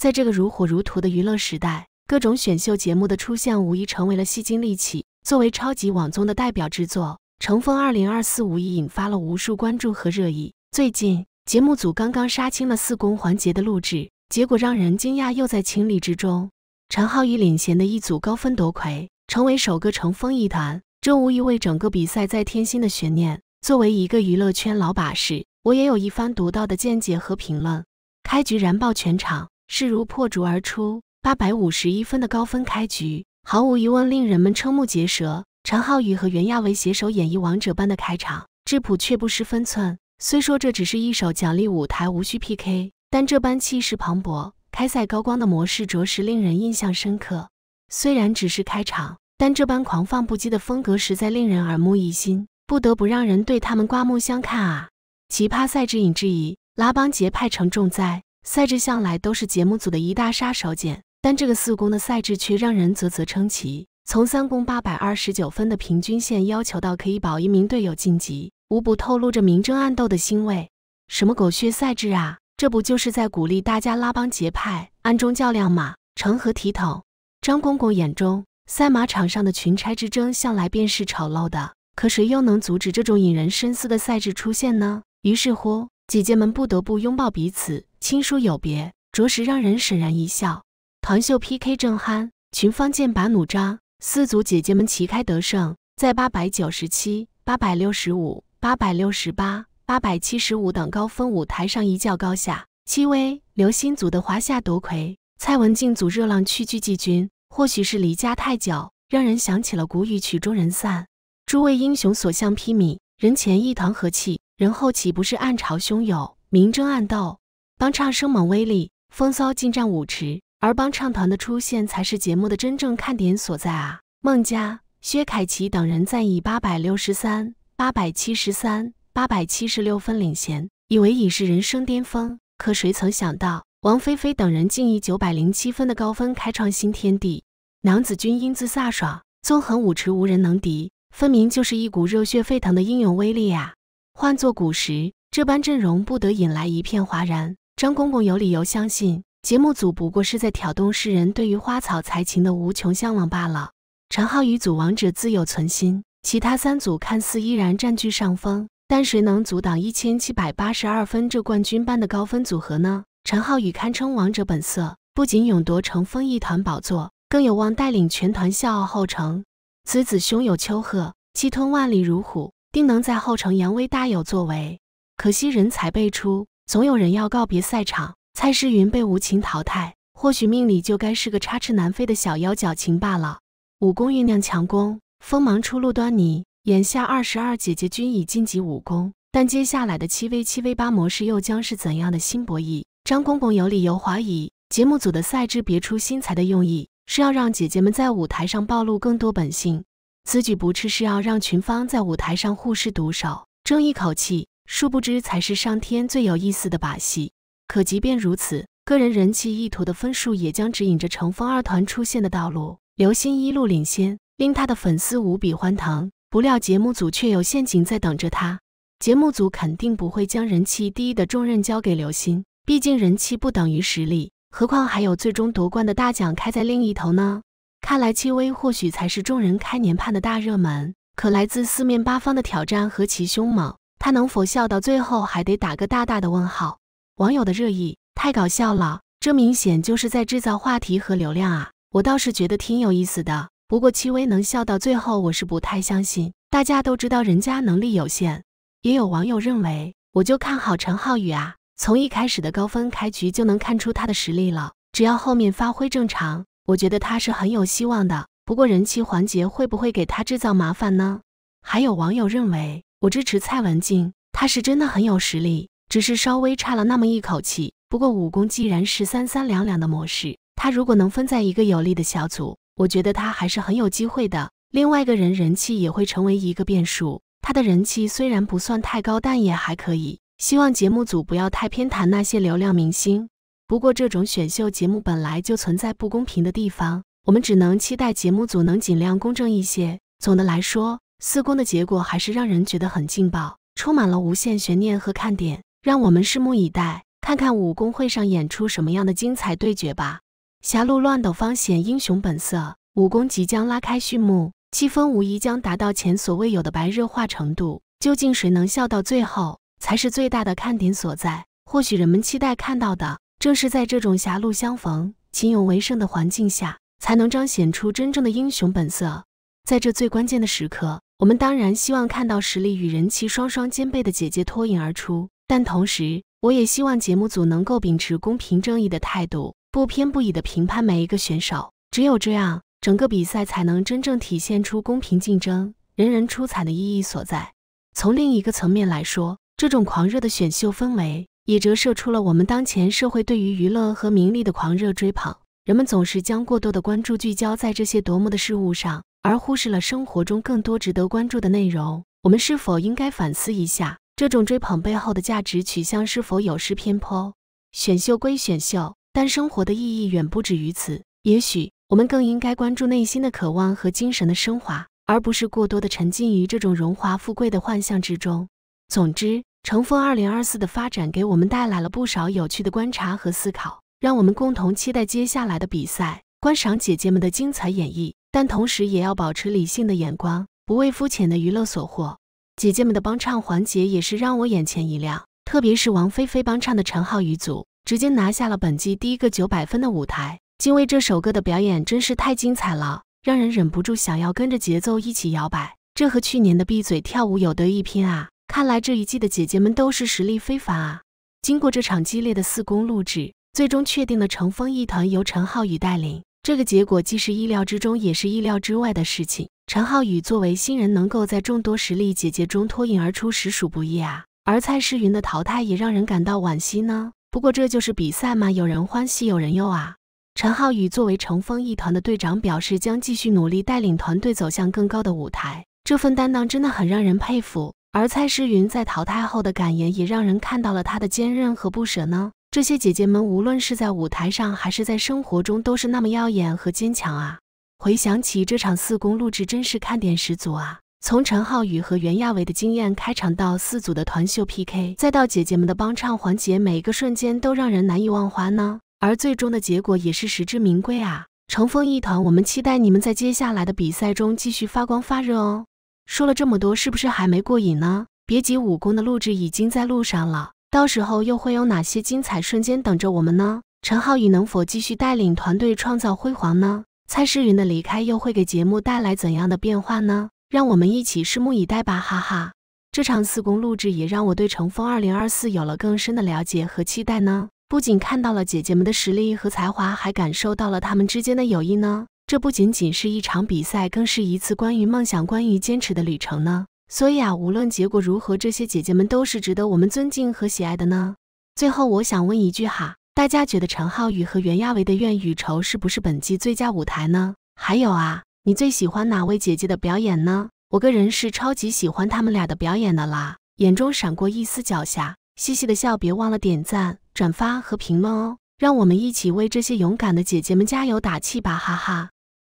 在这个如火如荼的娱乐时代，各种选秀节目的出现无疑成为了吸金利器。作为超级网综的代表之作，《乘风二零二四》无疑引发了无数关注和热议。最近，节目组刚刚杀青了四公环节的录制，结果让人惊讶又在情理之中。陈浩宇领衔的一组高分夺魁，成为首个乘风一团，这无疑为整个比赛再添新的悬念。作为一个娱乐圈老把式，我也有一番独到的见解和评论。开局燃爆全场。势如破竹而出，八百五十一分的高分开局，毫无疑问令人们瞠目结舌。陈浩宇和袁娅维携手演绎王者般的开场，质朴却不失分寸。虽说这只是一首奖励舞台，无需 PK，但这般气势磅礴、开赛高光的模式，着实令人印象深刻。虽然只是开场，但这般狂放不羁的风格，实在令人耳目一新，不得不让人对他们刮目相看啊！奇葩赛之引之疑，拉帮结派成重灾。赛制向来都是节目组的一大杀手锏，但这个四宫的赛制却让人啧啧称奇。从三宫八百二十九分的平均线要求到可以保一名队友晋级，无不透露着明争暗斗的腥味。什么狗血赛制啊！这不就是在鼓励大家拉帮结派、暗中较量吗？成何体统？张公公眼中，赛马场上的群差之争向来便是丑陋的，可谁又能阻止这种引人深思的赛制出现呢？于是乎，姐姐们不得不拥抱彼此。亲疏有别，着实让人沈然一笑。团秀 PK 正酣，群芳剑拔弩张。四组姐姐们旗开得胜，在八百九十七、八百六十五、八百六十八、八百七十五等高分舞台上一较高下。戚薇、刘心组的华夏夺魁，蔡文静组热浪区居季军。或许是离家太久，让人想起了古语“曲终人散”。诸位英雄所向披靡，人前一团和气，人后岂不是暗潮汹涌、明争暗斗？帮唱生猛威力，风骚尽占舞池，而帮唱团的出现才是节目的真正看点所在啊！孟佳、薛凯琪等人暂以八百六十三、八百七十三、八百七十六分领先，以为已是人生巅峰，可谁曾想到王菲菲等人竟以九百零七分的高分开创新天地？娘子军英姿飒爽，纵横舞池无人能敌，分明就是一股热血沸腾的英勇威力啊！换作古时，这般阵容不得引来一片哗然？张公公有理由相信，节目组不过是在挑动世人对于花草才情的无穷向往罢了。陈浩宇组王者自有存心，其他三组看似依然占据上风，但谁能阻挡一千七百八十二分这冠军般的高分组合呢？陈浩宇堪称王者本色，不仅勇夺成风一团宝座，更有望带领全团笑傲后程。此子胸有丘壑，气吞万里如虎，定能在后程扬威，大有作为。可惜人才辈出。总有人要告别赛场，蔡诗芸被无情淘汰，或许命里就该是个插翅难飞的小妖矫情罢了。武功酝酿强攻，锋芒初露端倪。眼下二十二姐姐均已晋级武功，但接下来的七 v 七 v 八模式又将是怎样的新博弈？张公公有理由怀疑节目组的赛制别出心裁的用意，是要让姐姐们在舞台上暴露更多本性。此举不啻是要让群芳在舞台上互施毒手，争一口气。殊不知，才是上天最有意思的把戏。可即便如此，个人人气意图的分数也将指引着乘风二团出现的道路。刘星一路领先，令他的粉丝无比欢腾。不料，节目组却有陷阱在等着他。节目组肯定不会将人气第一的重任交给刘星，毕竟人气不等于实力，何况还有最终夺冠的大奖开在另一头呢？看来戚薇或许才是众人开年盼的大热门。可来自四面八方的挑战何其凶猛！他能否笑到最后，还得打个大大的问号。网友的热议太搞笑了，这明显就是在制造话题和流量啊！我倒是觉得挺有意思的。不过戚薇能笑到最后，我是不太相信。大家都知道人家能力有限。也有网友认为，我就看好陈浩宇啊，从一开始的高分开局就能看出他的实力了。只要后面发挥正常，我觉得他是很有希望的。不过人气环节会不会给他制造麻烦呢？还有网友认为。我支持蔡文静，她是真的很有实力，只是稍微差了那么一口气。不过武功既然是三三两两的模式，她如果能分在一个有利的小组，我觉得她还是很有机会的。另外一个人人气也会成为一个变数，他的人气虽然不算太高，但也还可以。希望节目组不要太偏袒那些流量明星。不过这种选秀节目本来就存在不公平的地方，我们只能期待节目组能尽量公正一些。总的来说。四宫的结果还是让人觉得很劲爆，充满了无限悬念和看点，让我们拭目以待，看看武功会上演出什么样的精彩对决吧。狭路乱斗方显英雄本色，武功即将拉开序幕，气氛无疑将达到前所未有的白热化程度。究竟谁能笑到最后，才是最大的看点所在。或许人们期待看到的，正是在这种狭路相逢、情勇为胜的环境下，才能彰显出真正的英雄本色。在这最关键的时刻，我们当然希望看到实力与人气双双兼备的姐姐脱颖而出。但同时，我也希望节目组能够秉持公平正义的态度，不偏不倚地评判每一个选手。只有这样，整个比赛才能真正体现出公平竞争、人人出彩的意义所在。从另一个层面来说，这种狂热的选秀氛围也折射出了我们当前社会对于娱乐和名利的狂热追捧。人们总是将过多的关注聚焦在这些夺目的事物上。而忽视了生活中更多值得关注的内容，我们是否应该反思一下，这种追捧背后的价值取向是否有失偏颇？选秀归选秀，但生活的意义远不止于此。也许我们更应该关注内心的渴望和精神的升华，而不是过多的沉浸于这种荣华富贵的幻象之中。总之，乘风二零二四的发展给我们带来了不少有趣的观察和思考，让我们共同期待接下来的比赛，观赏姐姐们的精彩演绎。但同时也要保持理性的眼光，不为肤浅的娱乐所惑。姐姐们的帮唱环节也是让我眼前一亮，特别是王菲菲帮唱的陈浩宇组，直接拿下了本季第一个九百分的舞台。《精卫》这首歌的表演真是太精彩了，让人忍不住想要跟着节奏一起摇摆。这和去年的闭嘴跳舞有得一拼啊！看来这一季的姐姐们都是实力非凡啊！经过这场激烈的四公录制，最终确定的乘风一团由陈浩宇带领。这个结果既是意料之中，也是意料之外的事情。陈浩宇作为新人，能够在众多实力姐姐中脱颖而出，实属不易啊！而蔡诗芸的淘汰也让人感到惋惜呢。不过，这就是比赛嘛，有人欢喜，有人忧啊。陈浩宇作为乘风一团的队长，表示将继续努力，带领团队走向更高的舞台。这份担当真的很让人佩服。而蔡诗芸在淘汰后的感言，也让人看到了她的坚韧和不舍呢。这些姐姐们无论是在舞台上还是在生活中，都是那么耀眼和坚强啊！回想起这场四公录制，真是看点十足啊！从陈浩宇和袁娅维的经验开场，到四组的团秀 PK，再到姐姐们的帮唱环节，每一个瞬间都让人难以忘怀呢。而最终的结果也是实至名归啊！乘风一团，我们期待你们在接下来的比赛中继续发光发热哦！说了这么多，是不是还没过瘾呢？别急，五公的录制已经在路上了。到时候又会有哪些精彩瞬间等着我们呢？陈浩宇能否继续带领团队创造辉煌呢？蔡诗芸的离开又会给节目带来怎样的变化呢？让我们一起拭目以待吧！哈哈，这场四公录制也让我对《乘风二零二四》有了更深的了解和期待呢。不仅看到了姐姐们的实力和才华，还感受到了她们之间的友谊呢。这不仅仅是一场比赛，更是一次关于梦想、关于坚持的旅程呢。所以啊，无论结果如何，这些姐姐们都是值得我们尊敬和喜爱的呢。最后，我想问一句哈，大家觉得陈浩宇和袁娅维的怨与仇是不是本季最佳舞台呢？还有啊，你最喜欢哪位姐姐的表演呢？我个人是超级喜欢他们俩的表演的啦。眼中闪过一丝狡黠，嘻嘻的笑。别忘了点赞、转发和评论哦，让我们一起为这些勇敢的姐姐们加油打气吧，哈哈。